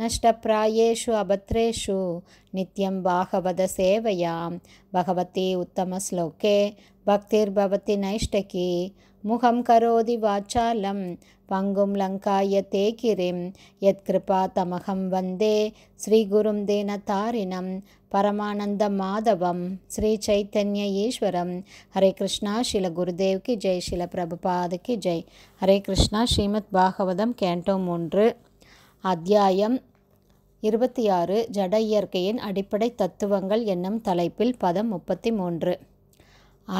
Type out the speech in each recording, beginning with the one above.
नष्टप्रायेषु अभद्रेषु नित्यं भागवतसेवयां भगवती उत्तमश्लोके भक्तिर्भवति नैष्टकी मुखं करोति वाचालं पङ्गुं लङ्काय तेकिरिं यत्कृपातमहं वन्दे श्रीगुरुं दीनतारिणं परमानन्दमाधवं ईश्वरं हरे कृष्णशिलगुरुदेव्की जय शिलप्रभुपादकी जय हरे कृष्ण श्रीमद्भागवतं केण्टो मोण्ड्र அத்தியாயம் இருபத்தி ஆறு ஜட இயற்கையின் அடிப்படை தத்துவங்கள் என்னும் தலைப்பில் பதம் முப்பத்தி மூன்று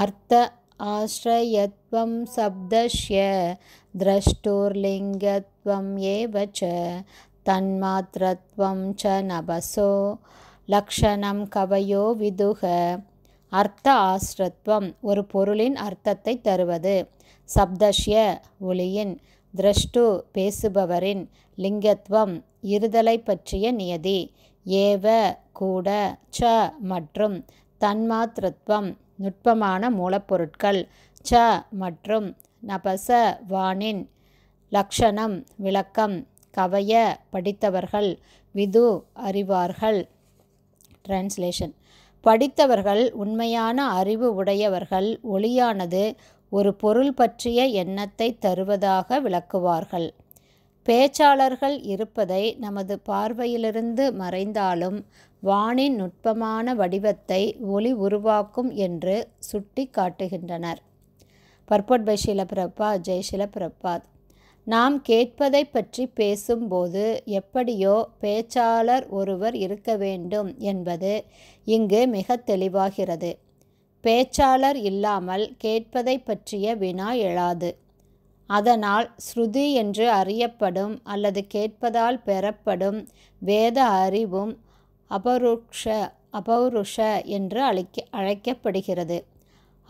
அர்த்த ஆசிரயத்வம் சப்தஷ்ய திரஷ்டோர்லிங்கத்வம் ஏவச்ச தன்மாத்திரத்வம் ச நபசோ லக்ஷணம் கவையோ விதுக அர்த்த ஆசிரத்வம் ஒரு பொருளின் அர்த்தத்தை தருவது சப்தஷ்ய ஒளியின் திரஷ்டு பேசுபவரின் லிங்கத்துவம் இருதலை பற்றிய நியதி ஏவ கூட ச மற்றும் தன்மாத்திருத்வம் நுட்பமான மூலப்பொருட்கள் ச மற்றும் நபச வானின் லக்ஷணம் விளக்கம் கவைய படித்தவர்கள் விது அறிவார்கள் டிரான்ஸ்லேஷன் படித்தவர்கள் உண்மையான அறிவு உடையவர்கள் ஒளியானது ஒரு பொருள் பற்றிய எண்ணத்தை தருவதாக விளக்குவார்கள் பேச்சாளர்கள் இருப்பதை நமது பார்வையிலிருந்து மறைந்தாலும் வானின் நுட்பமான வடிவத்தை ஒளி உருவாக்கும் என்று சுட்டி காட்டுகின்றனர் பர்பட் பை ஷிலபிரபா ஜெய் ஷிலபிரபாத் நாம் கேட்பதை பற்றி பேசும்போது எப்படியோ பேச்சாளர் ஒருவர் இருக்க வேண்டும் என்பது இங்கு மிக தெளிவாகிறது பேச்சாளர் இல்லாமல் கேட்பதை பற்றிய வினா எழாது அதனால் ஸ்ருதி என்று அறியப்படும் அல்லது கேட்பதால் பெறப்படும் வேத அறிவும் அபருஷ அபௌருஷ என்று அழைக்க அழைக்கப்படுகிறது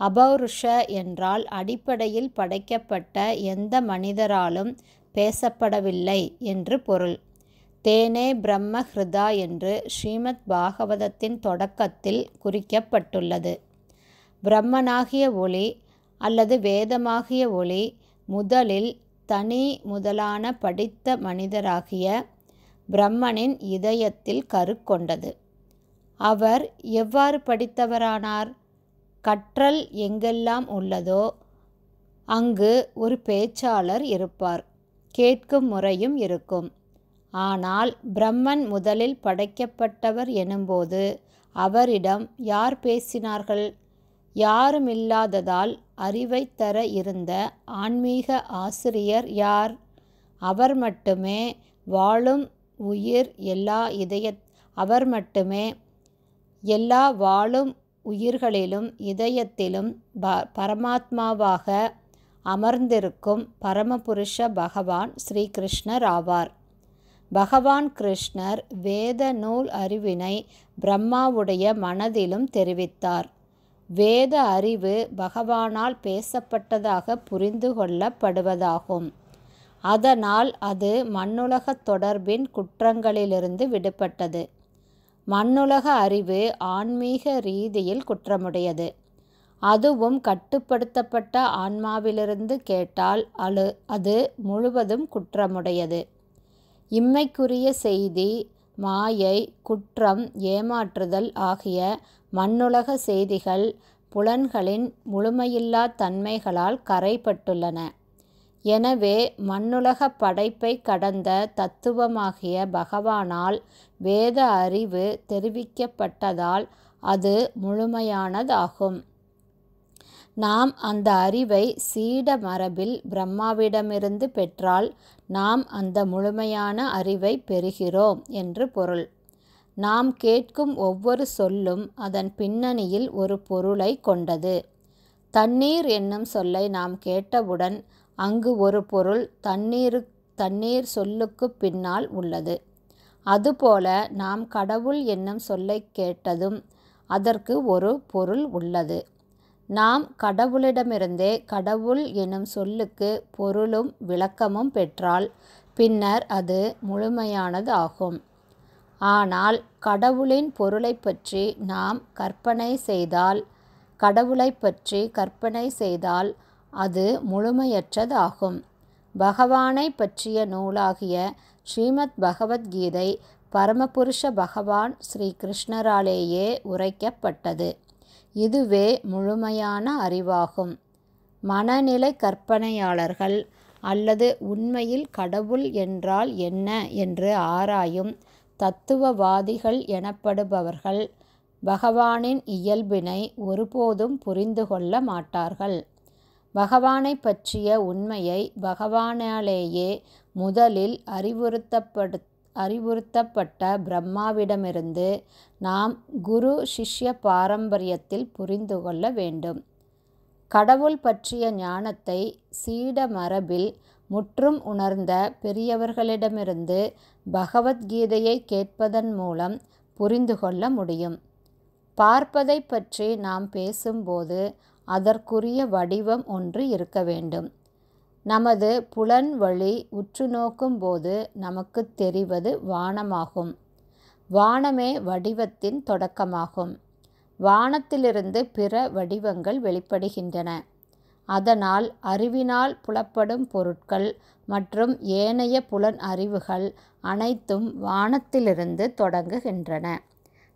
அபௌருஷ என்றால் அடிப்படையில் படைக்கப்பட்ட எந்த மனிதராலும் பேசப்படவில்லை என்று பொருள் தேனே பிரம்ம என்று ஸ்ரீமத் பாகவதத்தின் தொடக்கத்தில் குறிக்கப்பட்டுள்ளது பிரம்மனாகிய ஒளி அல்லது வேதமாகிய ஒளி முதலில் தனி முதலான படித்த மனிதராகிய பிரம்மனின் இதயத்தில் கருக்கொண்டது அவர் எவ்வாறு படித்தவரானார் கற்றல் எங்கெல்லாம் உள்ளதோ அங்கு ஒரு பேச்சாளர் இருப்பார் கேட்கும் முறையும் இருக்கும் ஆனால் பிரம்மன் முதலில் படைக்கப்பட்டவர் எனும்போது அவரிடம் யார் பேசினார்கள் யாரும் இல்லாததால் அறிவைத் தர இருந்த ஆன்மீக ஆசிரியர் யார் அவர் மட்டுமே வாழும் உயிர் எல்லா இதய அவர் மட்டுமே எல்லா வாழும் உயிர்களிலும் இதயத்திலும் ப பரமாத்மாவாக அமர்ந்திருக்கும் பரமபுருஷ பகவான் ஸ்ரீகிருஷ்ணர் ஆவார் பகவான் கிருஷ்ணர் வேத நூல் அறிவினை பிரம்மாவுடைய மனதிலும் தெரிவித்தார் வேத அறிவு பகவானால் பேசப்பட்டதாக புரிந்து கொள்ளப்படுவதாகும் அதனால் அது மண்ணுலக தொடர்பின் குற்றங்களிலிருந்து விடுபட்டது மண்ணுலக அறிவு ஆன்மீக ரீதியில் குற்றமுடையது அதுவும் கட்டுப்படுத்தப்பட்ட ஆன்மாவிலிருந்து கேட்டால் அழு அது முழுவதும் குற்றமுடையது இம்மைக்குரிய செய்தி மாயை குற்றம் ஏமாற்றுதல் ஆகிய மண்ணுலக செய்திகள் புலன்களின் முழுமையில்லா தன்மைகளால் கரைப்பட்டுள்ளன எனவே மண்ணுலக படைப்பை கடந்த தத்துவமாகிய பகவானால் வேத அறிவு தெரிவிக்கப்பட்டதால் அது முழுமையானதாகும் நாம் அந்த அறிவை சீட மரபில் பிரம்மாவிடமிருந்து பெற்றால் நாம் அந்த முழுமையான அறிவை பெறுகிறோம் என்று பொருள் நாம் கேட்கும் ஒவ்வொரு சொல்லும் அதன் பின்னணியில் ஒரு பொருளை கொண்டது தண்ணீர் என்னும் சொல்லை நாம் கேட்டவுடன் அங்கு ஒரு பொருள் தண்ணீரு தண்ணீர் சொல்லுக்கு பின்னால் உள்ளது அதுபோல நாம் கடவுள் என்னும் சொல்லை கேட்டதும் அதற்கு ஒரு பொருள் உள்ளது நாம் கடவுளிடமிருந்தே கடவுள் எனும் சொல்லுக்கு பொருளும் விளக்கமும் பெற்றால் பின்னர் அது முழுமையானது ஆகும் ஆனால் கடவுளின் பொருளை பற்றி நாம் கற்பனை செய்தால் கடவுளை பற்றி கற்பனை செய்தால் அது முழுமையற்றது ஆகும் பகவானை பற்றிய நூலாகிய ஸ்ரீமத் பகவத்கீதை பரமபுருஷ பகவான் ஸ்ரீ கிருஷ்ணராலேயே உரைக்கப்பட்டது இதுவே முழுமையான அறிவாகும் மனநிலை கற்பனையாளர்கள் அல்லது உண்மையில் கடவுள் என்றால் என்ன என்று ஆராயும் தத்துவவாதிகள் எனப்படுபவர்கள் பகவானின் இயல்பினை ஒருபோதும் புரிந்து கொள்ள மாட்டார்கள் பகவானை பற்றிய உண்மையை பகவானாலேயே முதலில் அறிவுறுத்தப்படு அறிவுறுத்தப்பட்ட பிரம்மாவிடமிருந்து நாம் குரு சிஷ்ய பாரம்பரியத்தில் புரிந்து கொள்ள வேண்டும் கடவுள் பற்றிய ஞானத்தை சீட மரபில் முற்றும் உணர்ந்த பெரியவர்களிடமிருந்து பகவத்கீதையை கேட்பதன் மூலம் புரிந்து கொள்ள முடியும் பார்ப்பதை பற்றி நாம் பேசும்போது அதற்குரிய வடிவம் ஒன்று இருக்க வேண்டும் நமது புலன் வழி உற்று போது நமக்கு தெரிவது வானமாகும் வானமே வடிவத்தின் தொடக்கமாகும் வானத்திலிருந்து பிற வடிவங்கள் வெளிப்படுகின்றன அதனால் அறிவினால் புலப்படும் பொருட்கள் மற்றும் ஏனைய புலன் அறிவுகள் அனைத்தும் வானத்திலிருந்து தொடங்குகின்றன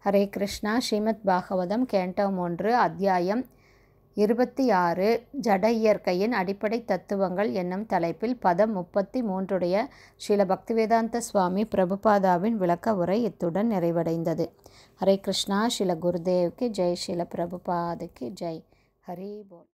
ஹரே கிருஷ்ணா ஸ்ரீமத் பாகவதம் கேண்டோம் ஒன்று அத்தியாயம் இருபத்தி ஆறு ஜட இயற்கையின் அடிப்படை தத்துவங்கள் என்னும் தலைப்பில் பதம் முப்பத்தி மூன்றுடைய ஸ்ரீல பக்திவேதாந்த சுவாமி பிரபுபாதாவின் விளக்க உரை இத்துடன் நிறைவடைந்தது ஹரே கிருஷ்ணா ஸ்ரீல குருதேவ்க்கு ஜெய் ஸ்ரீல பிரபுபாதுக்கு ஜெய் ஹரி போல்